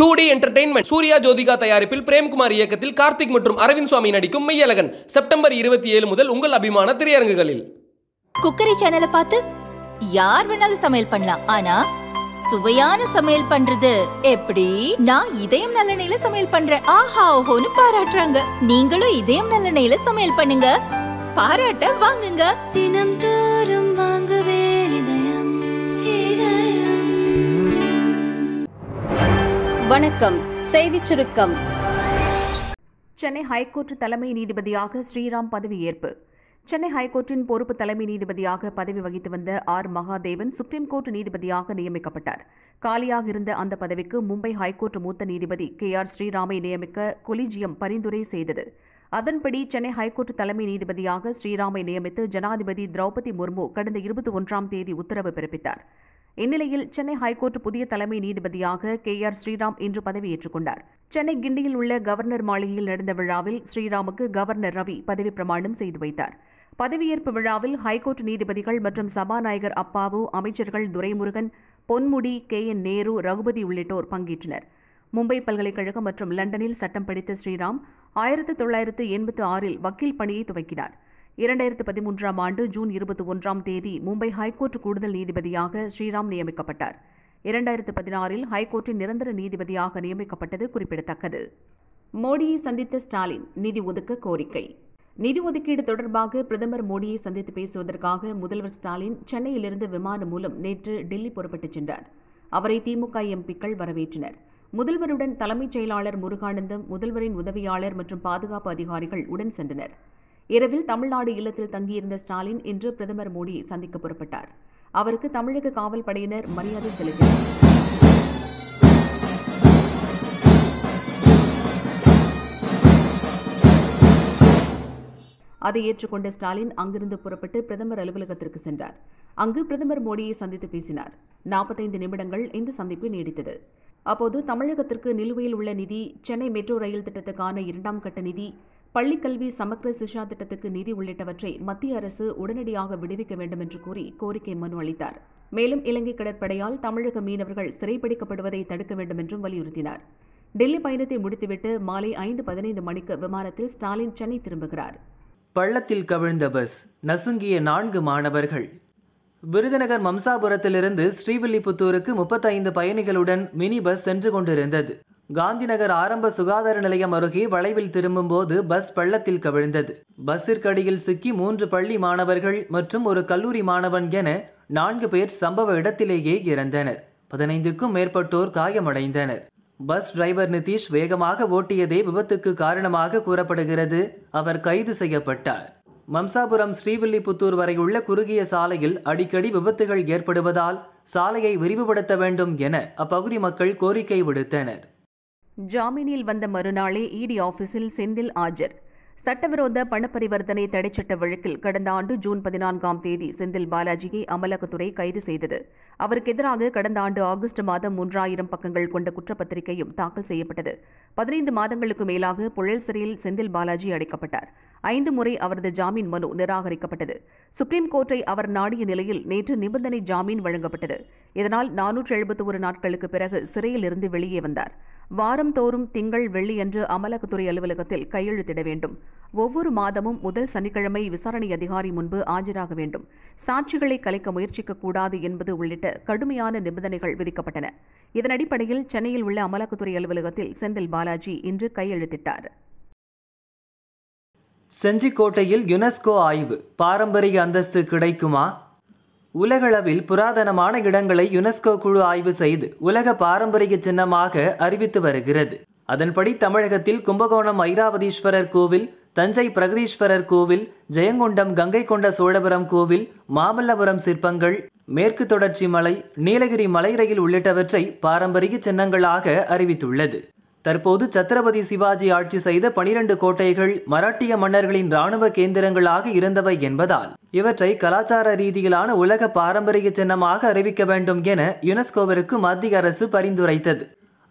two D entertainment Suriya Jyothika தயாரிப்பில் பிரேம்குமார் இயக்கத்தில் கார்த்திக் மற்றும் அரவிந்த் சுவாமி நடிக்கும் மெய்யழகன் செப்டம்பர் இருபத்தி ஏழு முதல் உங்கள் அபிமான திரையரங்குகளில் குக்கரி சேனலை பார்த்து யார் வேணாலும் சமையல் பண்ணலாம் ஆனா சுவையான சமையல் பண்றது எப்படி நான் இதயம் நல்லெண்ணெயில சமையல் பண்றேன் ஆஹா ஓஹோன்னு பாராட்டுறாங்க நீங்களும் இதயம் நல்லெண்ணெயில சமையல் பண்ணுங்க பாராட்ட வாங்குங்க தினம் வணக்கம் செய்திச் சுருக்கம் சென்னை ஹைகோர்ட் தலைமை நீதிபதியாக ஸ்ரீராம் பதவியேற்பு சென்னை ஹைகோர்ட்டின் பொறுப்பு தலைமை நீதிபதியாக பதவி வகித்து வந்த ஆர் மகாதேவன் சுப்ரீம் கோர்ட் நீதிபதியாக நியமிக்கப்பட்டார் காலியாக இருந்த அந்த பதவிக்கு மும்பை ஹைகோர்ட் மூத்த நீதிபதி கே ஆர் ஸ்ரீராமை நியமிக்க கொலிஜியம் பரிந்துரை செய்தது அதன்படி சென்னை ஹைகோர்ட் தலைமை நீதிபதியாக ஸ்ரீராமை நியமித்து ஜனாதிபதி திரௌபதி முர்மு கடந்த இருபத்தி ஒன்றாம் தேதி உத்தரவு பிறப்பித்தார் இந்நிலையில் சென்னை ஹைகோர்ட் புதிய தலைமை நீதிபதியாக கே ஆர் ஸ்ரீராம் இன்று பதவியேற்றுக் கொண்டார் சென்னை கிண்டியில் உள்ள கவர்னர் மாளிகையில் நடந்த விழாவில் ஸ்ரீராமுக்கு கவர்னர் ரவி பதவி பிரமாணம் செய்து வைத்தார் பதவியேற்பு விழாவில் ஹைகோர்ட் நீதிபதிகள் மற்றும் சபாநாயகர் அப்பாவு அமைச்சர்கள் துரைமுருகன் பொன்முடி கே என் நேரு ரகுபதி உள்ளிட்டோர் பங்கேற்றனர் மும்பை பல்கலைக்கழகம் மற்றும் லண்டனில் சட்டம் படித்த ஸ்ரீராம் ஆயிரத்து தொள்ளாயிரத்து எண்பத்து ஆறில் வக்கீல் பணியை துவக்கினார் இரண்டாயிரத்து பதிமூன்றாம் ஆண்டு ஜூன் இருபத்தி ஒன்றாம் தேதி மும்பை ஹைகோர்ட் கூடுதல் நீதிபதியாக ஸ்ரீராம் நியமிக்கப்பட்டார் இரண்டாயிரத்து பதினாறில் ஹைகோர்ட்டின் நிரந்தர நீதிபதியாக நியமிக்கப்பட்டது குறிப்பிடத்தக்கது மோடியை சந்தித்த ஸ்டாலின் நிதி ஒதுக்க கோரிக்கை நிதி ஒதுக்கீடு தொடர்பாக பிரதமர் மோடியை சந்தித்து பேசுவதற்காக முதல்வர் ஸ்டாலின் சென்னையிலிருந்து விமானம் மூலம் நேற்று டெல்லி புறப்பட்டுச் சென்றார் அவரை திமுக எம்பிக்கள் வரவேற்றனர் முதல்வருடன் தலைமைச் செயலாளர் முருகானந்தம் முதல்வரின் உதவியாளர் மற்றும் பாதுகாப்பு அதிகாரிகள் உடன் சென்றனர் இரவில் தமிழ்நாடு இல்லத்தில் தங்கியிருந்த ஸ்டாலின் இன்று பிரதமர் மோடி சந்திக்க புறப்பட்டார் அவருக்கு தமிழக காவல் படையினர் மரியாதை செலுத்தினர் அதை ஏற்றுக்கொண்ட ஸ்டாலின் அங்கிருந்து புறப்பட்டு பிரதமர் அலுவலகத்திற்கு சென்றார் அங்கு பிரதமர் மோடியை சந்தித்து பேசினார் நாற்பத்தைந்து நிமிடங்கள் இந்த சந்திப்பு நீடித்தது அப்போது தமிழகத்திற்கு நிலுவையில் உள்ள நிதி சென்னை மெட்ரோ ரயில் திட்டத்துக்கான இரண்டாம் கட்ட நிதி பள்ளிக்கல்வி சமக்கிர சிஷா திட்டத்துக்கு நிதி உள்ளிட்டவற்றை மத்திய அரசு உடனடியாக விடுவிக்க வேண்டும் என்று கூறி கோரிக்கை மனு அளித்தார் மேலும் இலங்கை கடற்படையால் தமிழக மீனவர்கள் சிறைப்பிடிக்கப்படுவதை தடுக்க வேண்டும் என்றும் வலியுறுத்தினார் டெல்லி பயணத்தை முடித்துவிட்டு மாலை ஐந்து பதினைந்து மணிக்கு விமானத்தில் ஸ்டாலின் சென்னை திரும்புகிறார் பள்ளத்தில் கவிழ்ந்த பஸ் நசுங்கிய நான்கு மாணவர்கள் விருதுநகர் மம்சாபுரத்திலிருந்து ஸ்ரீவில்லிபுத்தூருக்கு முப்பத்தைந்து பயணிகளுடன் மினி பஸ் சென்று கொண்டிருந்தது காந்திநகர் ஆரம்ப சுகாதார நிலையம் அருகே வளைவில் திரும்பும்போது பஸ் பள்ளத்தில் கவிழ்ந்தது பஸ்ஸிற்கடியில் சிக்கி மூன்று பள்ளி மாணவர்கள் மற்றும் ஒரு கல்லூரி மாணவன் என நான்கு பேர் சம்பவ இடத்திலேயே இறந்தனர் பதினைந்துக்கும் மேற்பட்டோர் காயமடைந்தனர் பஸ் டிரைவர் நிதிஷ் வேகமாக ஓட்டியதே விபத்துக்கு காரணமாக கூறப்படுகிறது அவர் கைது செய்யப்பட்டார் மம்சாபுரம் ஸ்ரீவில்லிபுத்தூர் வரையுள்ள குறுகிய சாலையில் அடிக்கடி விபத்துகள் ஏற்படுவதால் சாலையை விரிவுபடுத்த வேண்டும் என அப்பகுதி மக்கள் கோரிக்கை விடுத்தனர் ஜாமீனில் வந்த மறுநாளே இடி ஆபீஸில் செந்தில் ஆஜர் சட்டவிரோத பணப்பரிவர்த்தனை தடை தடைச்சட்ட வழக்கில் கடந்த ஆண்டு ஜூன் பதினான்காம் தேதி செந்தில் பாலாஜியை அமலாக்கத்துறை கைது செய்தது அவருக்கு எதிராக கடந்த ஆண்டு ஆகஸ்ட் மாதம் மூன்றாயிரம் பக்கங்கள் கொண்ட குற்றப்பத்திரிகையும் தாக்கல் செய்யப்பட்டது பதினைந்து மாதங்களுக்கு மேலாக புழல் சிறையில் செந்தில் பாலாஜி அடைக்கப்பட்டார் ஐந்து முறை அவரது ஜாமீன் மனு நிராகரிக்கப்பட்டது சுப்ரீம் கோர்ட்டை அவர் நாடிய நிலையில் நேற்று நிபந்தனை ஜாமீன் வழங்கப்பட்டது இதனால் நானூற்று எழுபத்தி ஒரு நாட்களுக்கு பிறகு சிறையில் இருந்து வெளியே வந்தார் வாரந்தோறும் திங்கள் வெள்ளியன்று அமலாக்கத்துறை அலுவலகத்தில் கையெழுத்திட வேண்டும் ஒவ்வொரு மாதமும் முதல் சனிக்கிழமை விசாரணை அதிகாரி முன்பு ஆஜராக வேண்டும் சாட்சிகளை கலைக்க முயற்சிக்கக்கூடாது என்பது உள்ளிட்ட கடுமையான நிபந்தனைகள் விதிக்கப்பட்டன இதன் அடிப்படையில் சென்னையில் உள்ள அமலாக்கத்துறை அலுவலகத்தில் செந்தில் பாலாஜி இன்று கையெழுத்திட்டார் செஞ்சிக்கோட்டையில் யுனெஸ்கோ ஆய்வு பாரம்பரிய அந்தஸ்து கிடைக்குமா உலகளவில் புராதனமான இடங்களை யுனெஸ்கோ குழு ஆய்வு செய்து உலக பாரம்பரிய சின்னமாக அறிவித்து வருகிறது அதன்படி தமிழகத்தில் கும்பகோணம் ஐராவதீஸ்வரர் கோவில் தஞ்சை பிரகதீஸ்வரர் கோவில் ஜெயங்கொண்டம் கங்கை கொண்ட சோழபுரம் கோவில் மாமல்லபுரம் சிற்பங்கள் மேற்கு தொடர்ச்சி மலை நீலகிரி மலை ரயில் உள்ளிட்டவற்றை பாரம்பரிய சின்னங்களாக அறிவித்துள்ளது தற்போது சத்ரபதி சிவாஜி ஆட்சி செய்த பனிரண்டு கோட்டைகள் மராட்டிய மன்னர்களின் இராணுவ கேந்திரங்களாக இருந்தவை என்பதால் இவற்றை கலாச்சார ரீதியிலான உலக பாரம்பரிய சின்னமாக அறிவிக்க வேண்டும் என யுனெஸ்கோவிற்கு மத்திய அரசு பரிந்துரைத்தது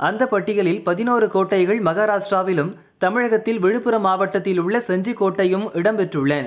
அந்த பட்டியலில் பதினோரு கோட்டைகள் மகாராஷ்டிராவிலும் தமிழகத்தில் விழுப்புரம் மாவட்டத்தில் உள்ள செஞ்சி கோட்டையும் இடம்பெற்றுள்ளன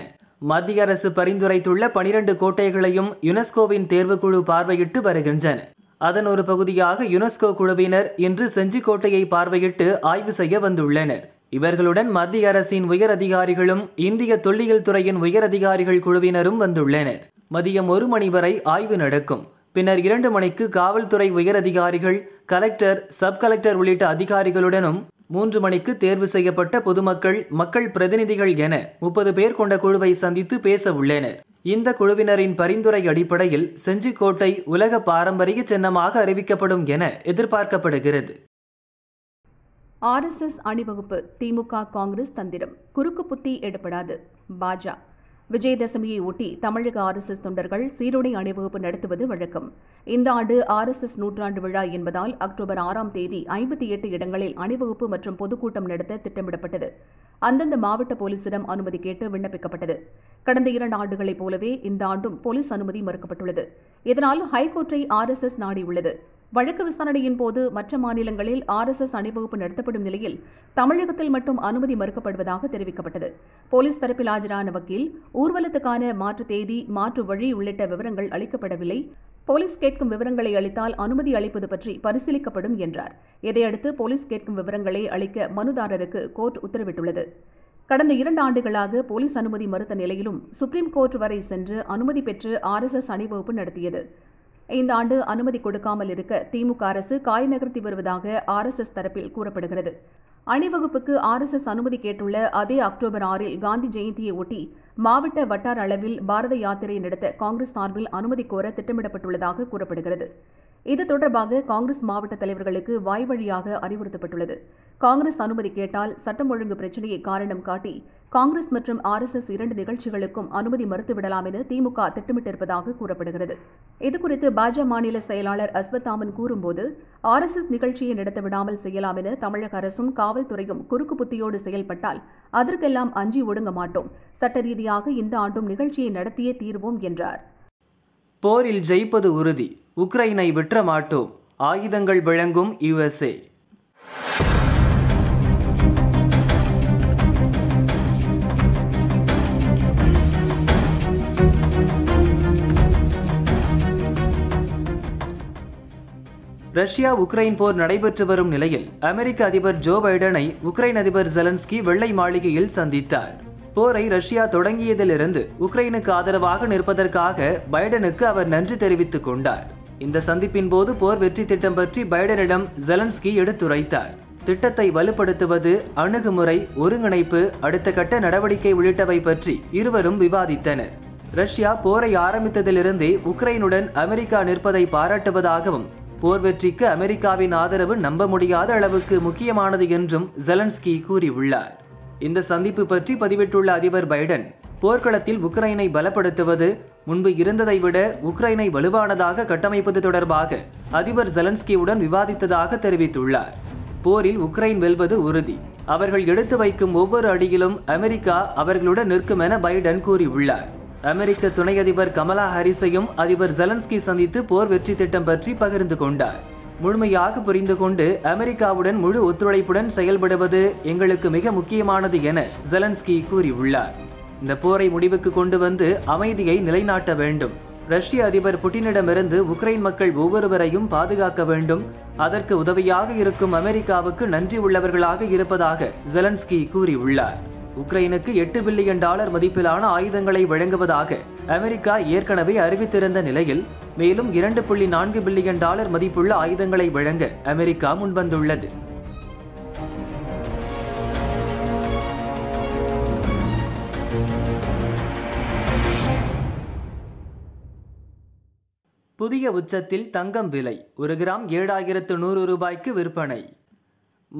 மத்திய அரசு பரிந்துரைத்துள்ள பனிரண்டு கோட்டைகளையும் யுனெஸ்கோவின் தேர்வுக்குழு பார்வையிட்டு வருகின்றன அதன் ஒரு பகுதியாக யுனெஸ்கோ குழுவினர் இன்று செஞ்சிக்கோட்டையை பார்வையிட்டு ஆய்வு செய்ய வந்துள்ளனர் இவர்களுடன் மத்திய அரசின் உயர் அதிகாரிகளும் இந்திய தொல்லியல் துறையின் உயர் அதிகாரிகள் குழுவினரும் வந்துள்ளனர் மதியம் ஒரு மணி வரை ஆய்வு நடக்கும் பின்னர் இரண்டு மணிக்கு காவல்துறை உயர் அதிகாரிகள் கலெக்டர் சப் கலெக்டர் உள்ளிட்ட அதிகாரிகளுடனும் மூன்று மணிக்கு தேர்வு செய்யப்பட்ட பொதுமக்கள் மக்கள் பிரதிநிதிகள் என முப்பது பேர் கொண்ட குழுவை சந்தித்து பேச உள்ளனர் இந்த குழுவினரின் பரிந்துரை அடிப்படையில் செஞ்சிக்கோட்டை உலக பாரம்பரிய சின்னமாக அறிவிக்கப்படும் என எதிர்பார்க்கப்படுகிறது ஆர்எஸ்எஸ் அணிவகுப்பு திமுக காங்கிரஸ் தந்திரம் குறுக்கு புத்தி எடுப்படாது பாஜக விஜயதசமியை ஒட்டி தமிழக ஆர்எஸ்எஸ் தொண்டர்கள் சீருடை அணிவகுப்பு நடத்துவது வழக்கம் இந்த ஆண்டு ஆர்எஸ்எஸ் நூற்றாண்டு விழா என்பதால் அக்டோபர் ஆறாம் தேதி ஐம்பத்தி எட்டு இடங்களில் அணிவகுப்பு மற்றும் பொதுக்கூட்டம் நடத்த திட்டமிடப்பட்டது அந்தந்த மாவட்ட போலீசிடம் அனுமதி கேட்டு விண்ணப்பிக்கப்பட்டது கடந்த இரண்டு ஆண்டுகளைப் போலவே இந்த ஆண்டும் போலீஸ் அனுமதி மறுக்கப்பட்டுள்ளது இதனால் ஹைகோர்ட்டை ஆர்எஸ்எஸ் நாடியுள்ளது வழக்கு விசாரணையின் போது மற்ற மாநிலங்களில் ஆர்எஸ்எஸ் அணிவகுப்பு நடத்தப்படும் நிலையில் தமிழகத்தில் மட்டும் அனுமதி மறுக்கப்படுவதாக தெரிவிக்கப்பட்டது போலீஸ் தரப்பில் ஆஜரான வக்கீல் ஊர்வலத்துக்கான மாற்று தேதி மாற்று வழி உள்ளிட்ட விவரங்கள் அளிக்கப்படவில்லை போலீஸ் கேட்கும் விவரங்களை அளித்தால் அனுமதி அளிப்பது பற்றி பரிசீலிக்கப்படும் என்றார் இதையடுத்து போலீஸ் கேட்கும் விவரங்களை அளிக்க மனுதாரருக்கு கோர்ட் உத்தரவிட்டுள்ளது கடந்த இரண்டு ஆண்டுகளாக போலீஸ் அனுமதி மறுத்த நிலையிலும் சுப்ரீம் கோர்ட் வரை சென்று அனுமதி பெற்று ஆர்எஸ்எஸ் அணிவகுப்பு நடத்தியது இந்த ஆண்டு அனுமதி கொடுக்காமல் இருக்க திமுக அரசு காய் நகர்த்தி வருவதாக ஆர் எஸ் எஸ் தரப்பில் கூறப்படுகிறது அணிவகுப்புக்கு ஆர் எஸ் எஸ் அனுமதி கேட்டுள்ள அதே அக்டோபர் ஆறில் காந்தி ஜெயந்தியை ஒட்டி மாவட்ட வட்டார அளவில் பாரத யாத்திரை நடத்த காங்கிரஸ் சார்பில் அனுமதி கோர திட்டமிடப்பட்டுள்ளதாக கூறப்படுகிறது இது தொடர்பாக காங்கிரஸ் மாவட்ட தலைவர்களுக்கு வாய்வழியாக அறிவுறுத்தப்பட்டுள்ளது காங்கிரஸ் அனுமதி கேட்டால் சட்டம் ஒழுங்கு பிரச்சினையை காரணம் காட்டி காங்கிரஸ் மற்றும் ஆர்எஸ்எஸ் இரண்டு நிகழ்ச்சிகளுக்கும் அனுமதி மறுத்துவிடலாம் என திமுக திட்டமிட்டிருப்பதாக கூறப்படுகிறது இதுகுறித்து பாஜக மாநில செயலாளர் அஸ்வத்தாமன் கூறும்போது ஆர்எஸ்எஸ் நிகழ்ச்சியை நடத்தவிடாமல் செய்யலாம் என தமிழக அரசும் காவல்துறையும் குறுக்கு புத்தியோடு செயல்பட்டால் அதற்கெல்லாம் அஞ்சி ஒடுங்க மாட்டோம் சட்ட ரீதியாக இந்த ஆண்டும் நிகழ்ச்சியை நடத்தியே தீர்வோம் என்றார் போரில் ஜெயிப்பது உறுதி உக்ரைனை விற்ற மாட்டோம் ஆயுதங்கள் வழங்கும் யுஎஸ்ஏ ரஷ்யா உக்ரைன் போர் நடைபெற்று வரும் நிலையில் அமெரிக்க அதிபர் ஜோ பைடனை உக்ரைன் அதிபர் ஜெலன்ஸ்கி வெள்ளை மாளிகையில் சந்தித்தார் போரை ரஷ்யா தொடங்கியதிலிருந்து உக்ரைனுக்கு ஆதரவாக நிற்பதற்காக பைடனுக்கு அவர் நன்றி தெரிவித்துக் கொண்டார் இந்த சந்திப்பின் போது போர் வெற்றி திட்டம் பற்றி பைடனிடம் ஜெலன்ஸ்கி எடுத்துரைத்தார் திட்டத்தை வலுப்படுத்துவது அணுகுமுறை ஒருங்கிணைப்பு அடுத்த கட்ட நடவடிக்கை உள்ளிட்டவை பற்றி இருவரும் விவாதித்தனர் ரஷ்யா போரை ஆரம்பித்ததிலிருந்தே உக்ரைனுடன் அமெரிக்கா நிற்பதை பாராட்டுவதாகவும் போர் வெற்றிக்கு அமெரிக்காவின் ஆதரவு நம்ப முடியாத அளவுக்கு முக்கியமானது என்றும் ஜெலன்ஸ்கி கூறியுள்ளார் இந்த சந்திப்பு பற்றி பதிவிட்டுள்ள அதிபர் பைடன் போர்க்களத்தில் உக்ரைனை பலப்படுத்துவது முன்பு இருந்ததை விட உக்ரைனை வலுவானதாக கட்டமைப்பது தொடர்பாக அதிபர் ஜெலன்ஸ்கியுடன் விவாதித்ததாக தெரிவித்துள்ளார் போரில் உக்ரைன் வெல்வது உறுதி அவர்கள் எடுத்து வைக்கும் ஒவ்வொரு அடியிலும் அமெரிக்கா அவர்களுடன் நிற்கும் என பைடன் கூறியுள்ளார் அமெரிக்க துணை அதிபர் கமலா ஹாரிஸையும் அதிபர் ஜெலன்ஸ்கி சந்தித்து போர் வெற்றி திட்டம் பற்றி பகிர்ந்து கொண்டார் முழுமையாக புரிந்து கொண்டு அமெரிக்காவுடன் முழு ஒத்துழைப்புடன் செயல்படுவது எங்களுக்கு மிக முக்கியமானது என ஜெலன்ஸ்கி கூறியுள்ளார் இந்த போரை முடிவுக்கு கொண்டு வந்து அமைதியை நிலைநாட்ட வேண்டும் ரஷ்ய அதிபர் புட்டினிடமிருந்து உக்ரைன் மக்கள் ஒவ்வொருவரையும் பாதுகாக்க வேண்டும் அதற்கு உதவியாக இருக்கும் அமெரிக்காவுக்கு நன்றி உள்ளவர்களாக இருப்பதாக ஜெலன்ஸ்கி கூறியுள்ளார் உக்ரைனுக்கு எட்டு பில்லியன் டாலர் மதிப்பிலான ஆயுதங்களை வழங்குவதாக அமெரிக்கா ஏற்கனவே அறிவித்திருந்த நிலையில் மேலும் இரண்டு புள்ளி நான்கு பில்லியன் டாலர் மதிப்புள்ள ஆயுதங்களை வழங்க அமெரிக்கா முன்வந்துள்ளது புதிய உச்சத்தில் தங்கம் விலை ஒரு கிராம் ஏழாயிரத்து நூறு ரூபாய்க்கு விற்பனை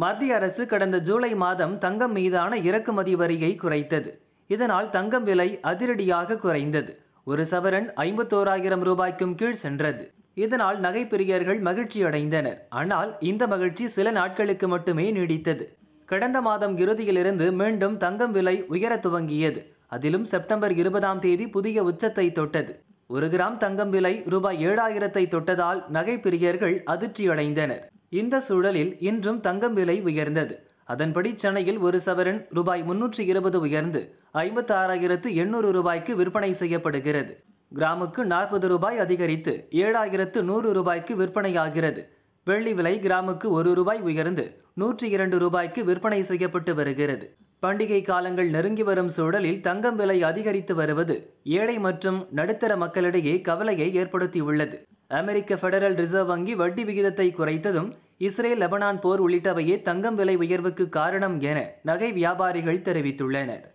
மத்திய அரசு கடந்த ஜூலை மாதம் தங்கம் மீதான இறக்குமதி வரியை குறைத்தது இதனால் தங்கம் விலை அதிரடியாக குறைந்தது ஒரு சவரன் ஐம்பத்தோராயிரம் ரூபாய்க்கும் கீழ் சென்றது இதனால் நகைப்பிரியர்கள் மகிழ்ச்சி அடைந்தனர் ஆனால் இந்த மகிழ்ச்சி சில நாட்களுக்கு மட்டுமே நீடித்தது கடந்த மாதம் இறுதியிலிருந்து மீண்டும் தங்கம் விலை உயர துவங்கியது அதிலும் செப்டம்பர் இருபதாம் தேதி புதிய உச்சத்தை தொட்டது ஒரு கிராம் தங்கம் விலை ரூபாய் ஏழாயிரத்தை தொட்டதால் நகைப்பிரியர்கள் அதிர்ச்சியடைந்தனர் இந்த சூழலில் இன்றும் தங்கம் விலை உயர்ந்தது அதன்படி சென்னையில் ஒரு சவரன் ரூபாய் முன்னூற்றி இருபது உயர்ந்து ஐம்பத்தி ஆறாயிரத்து எண்ணூறு ரூபாய்க்கு விற்பனை செய்யப்படுகிறது கிராமுக்கு நாற்பது ரூபாய் அதிகரித்து ஏழாயிரத்து நூறு ரூபாய்க்கு விற்பனையாகிறது வெள்ளி விலை கிராமுக்கு ஒரு ரூபாய் உயர்ந்து நூற்றி இரண்டு ரூபாய்க்கு விற்பனை செய்யப்பட்டு வருகிறது பண்டிகை காலங்கள் நெருங்கி வரும் சூழலில் தங்கம் விலை அதிகரித்து வருவது ஏழை மற்றும் நடுத்தர மக்களிடையே கவலையை ஏற்படுத்தியுள்ளது அமெரிக்க ஃபெடரல் ரிசர்வ் வங்கி வட்டி விகிதத்தை குறைத்ததும் இஸ்ரேல் லெபனான் போர் உள்ளிட்டவையே தங்கம் விலை உயர்வுக்கு காரணம் என நகை வியாபாரிகள் தெரிவித்துள்ளனர்